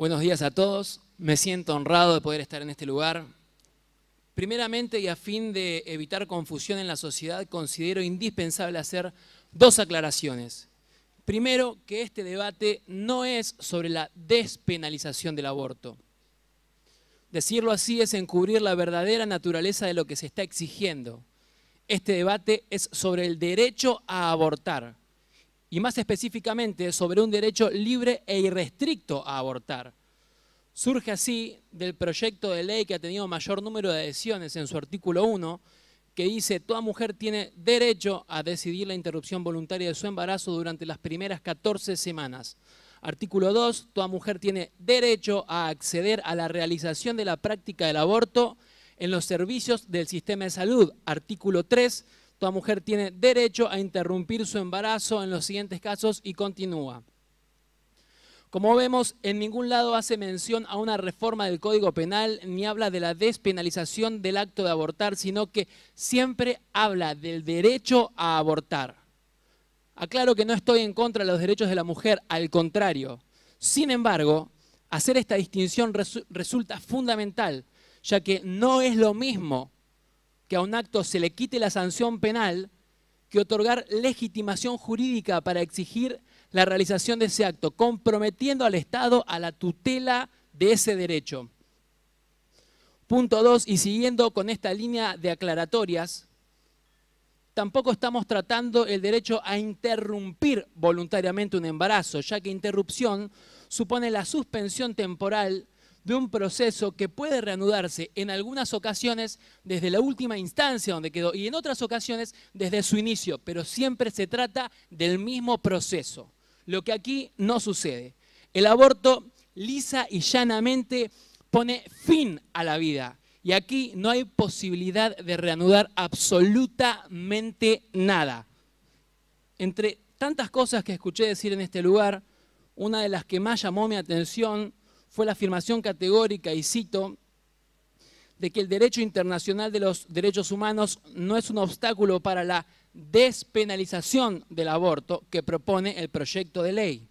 Buenos días a todos. Me siento honrado de poder estar en este lugar. Primeramente, y a fin de evitar confusión en la sociedad, considero indispensable hacer dos aclaraciones. Primero, que este debate no es sobre la despenalización del aborto. Decirlo así es encubrir la verdadera naturaleza de lo que se está exigiendo. Este debate es sobre el derecho a abortar y más específicamente sobre un derecho libre e irrestricto a abortar. Surge así del proyecto de ley que ha tenido mayor número de adhesiones en su artículo 1, que dice toda mujer tiene derecho a decidir la interrupción voluntaria de su embarazo durante las primeras 14 semanas. Artículo 2, toda mujer tiene derecho a acceder a la realización de la práctica del aborto en los servicios del sistema de salud. Artículo 3, Toda mujer tiene derecho a interrumpir su embarazo en los siguientes casos y continúa. Como vemos, en ningún lado hace mención a una reforma del Código Penal ni habla de la despenalización del acto de abortar, sino que siempre habla del derecho a abortar. Aclaro que no estoy en contra de los derechos de la mujer, al contrario. Sin embargo, hacer esta distinción resulta fundamental, ya que no es lo mismo que a un acto se le quite la sanción penal que otorgar legitimación jurídica para exigir la realización de ese acto, comprometiendo al Estado a la tutela de ese derecho. Punto 2, y siguiendo con esta línea de aclaratorias, tampoco estamos tratando el derecho a interrumpir voluntariamente un embarazo, ya que interrupción supone la suspensión temporal de un proceso que puede reanudarse en algunas ocasiones desde la última instancia donde quedó y en otras ocasiones desde su inicio, pero siempre se trata del mismo proceso, lo que aquí no sucede. El aborto lisa y llanamente pone fin a la vida y aquí no hay posibilidad de reanudar absolutamente nada. Entre tantas cosas que escuché decir en este lugar, una de las que más llamó mi atención fue la afirmación categórica, y cito, de que el derecho internacional de los derechos humanos no es un obstáculo para la despenalización del aborto que propone el proyecto de ley.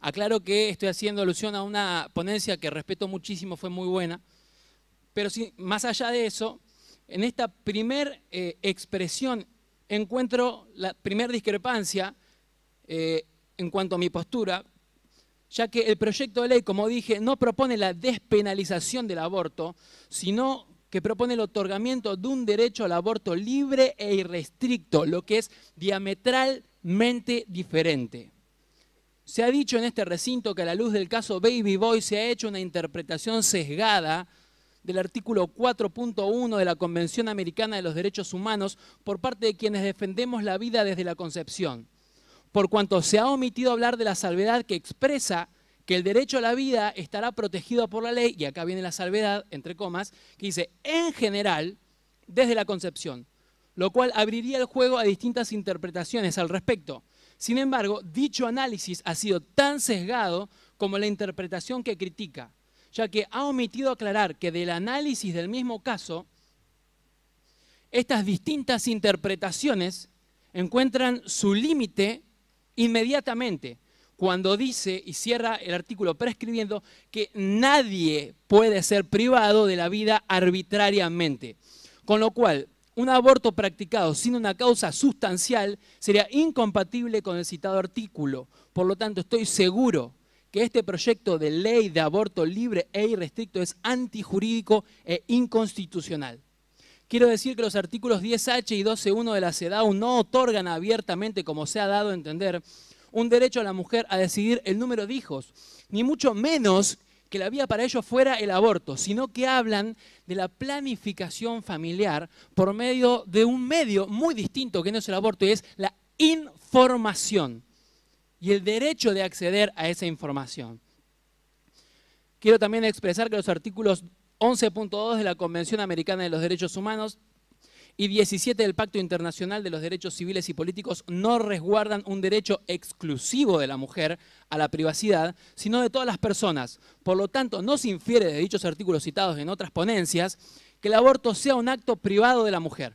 Aclaro que estoy haciendo alusión a una ponencia que respeto muchísimo, fue muy buena, pero sí, más allá de eso, en esta primer eh, expresión encuentro la primer discrepancia eh, en cuanto a mi postura ya que el proyecto de ley, como dije, no propone la despenalización del aborto, sino que propone el otorgamiento de un derecho al aborto libre e irrestricto, lo que es diametralmente diferente. Se ha dicho en este recinto que a la luz del caso Baby Boy se ha hecho una interpretación sesgada del artículo 4.1 de la Convención Americana de los Derechos Humanos por parte de quienes defendemos la vida desde la concepción por cuanto se ha omitido hablar de la salvedad que expresa que el derecho a la vida estará protegido por la ley, y acá viene la salvedad, entre comas, que dice, en general, desde la concepción, lo cual abriría el juego a distintas interpretaciones al respecto. Sin embargo, dicho análisis ha sido tan sesgado como la interpretación que critica, ya que ha omitido aclarar que del análisis del mismo caso, estas distintas interpretaciones encuentran su límite inmediatamente cuando dice y cierra el artículo prescribiendo que nadie puede ser privado de la vida arbitrariamente. Con lo cual, un aborto practicado sin una causa sustancial sería incompatible con el citado artículo. Por lo tanto, estoy seguro que este proyecto de ley de aborto libre e irrestricto es antijurídico e inconstitucional. Quiero decir que los artículos 10H y 12.1 de la CEDAW no otorgan abiertamente, como se ha dado a entender, un derecho a la mujer a decidir el número de hijos, ni mucho menos que la vía para ello fuera el aborto, sino que hablan de la planificación familiar por medio de un medio muy distinto que no es el aborto y es la información y el derecho de acceder a esa información. Quiero también expresar que los artículos 11.2 de la Convención Americana de los Derechos Humanos y 17 del Pacto Internacional de los Derechos Civiles y Políticos no resguardan un derecho exclusivo de la mujer a la privacidad, sino de todas las personas. Por lo tanto, no se infiere de dichos artículos citados en otras ponencias que el aborto sea un acto privado de la mujer.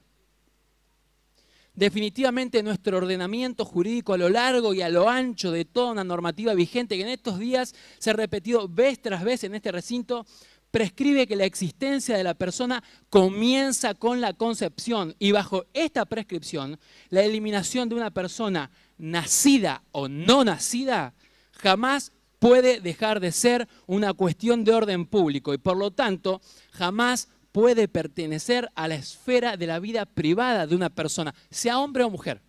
Definitivamente nuestro ordenamiento jurídico a lo largo y a lo ancho de toda una normativa vigente que en estos días se ha repetido vez tras vez en este recinto prescribe que la existencia de la persona comienza con la concepción y bajo esta prescripción, la eliminación de una persona nacida o no nacida jamás puede dejar de ser una cuestión de orden público y por lo tanto jamás puede pertenecer a la esfera de la vida privada de una persona, sea hombre o mujer.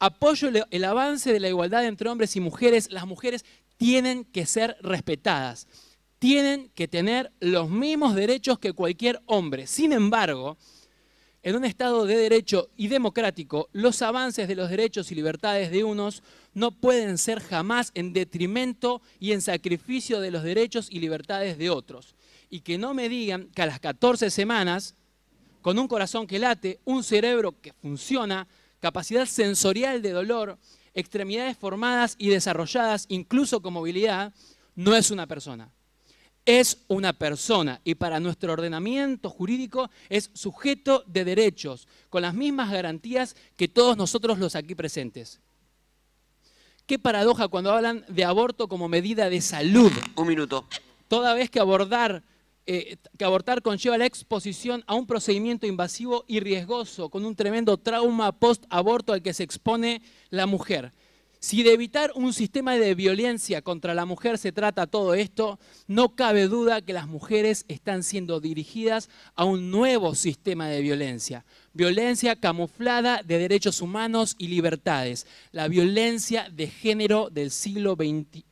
Apoyo el avance de la igualdad entre hombres y mujeres. Las mujeres tienen que ser respetadas tienen que tener los mismos derechos que cualquier hombre. Sin embargo, en un Estado de derecho y democrático, los avances de los derechos y libertades de unos no pueden ser jamás en detrimento y en sacrificio de los derechos y libertades de otros. Y que no me digan que a las 14 semanas, con un corazón que late, un cerebro que funciona, capacidad sensorial de dolor, extremidades formadas y desarrolladas, incluso con movilidad, no es una persona es una persona y para nuestro ordenamiento jurídico es sujeto de derechos, con las mismas garantías que todos nosotros los aquí presentes. Qué paradoja cuando hablan de aborto como medida de salud. Un minuto. Toda vez que abordar eh, que abortar conlleva la exposición a un procedimiento invasivo y riesgoso, con un tremendo trauma post-aborto al que se expone la mujer. Si de evitar un sistema de violencia contra la mujer se trata todo esto, no cabe duda que las mujeres están siendo dirigidas a un nuevo sistema de violencia. Violencia camuflada de derechos humanos y libertades. La violencia de género del siglo XXI.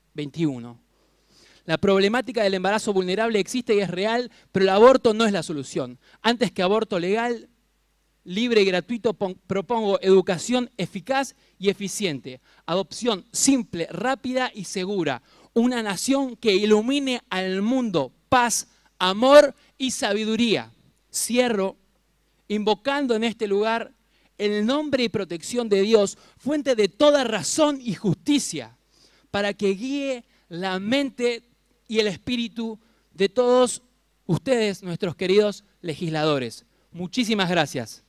La problemática del embarazo vulnerable existe y es real, pero el aborto no es la solución. Antes que aborto legal, libre y gratuito propongo educación eficaz y eficiente, adopción simple, rápida y segura, una nación que ilumine al mundo paz, amor y sabiduría. Cierro invocando en este lugar el nombre y protección de Dios, fuente de toda razón y justicia, para que guíe la mente y el espíritu de todos ustedes, nuestros queridos legisladores. Muchísimas gracias.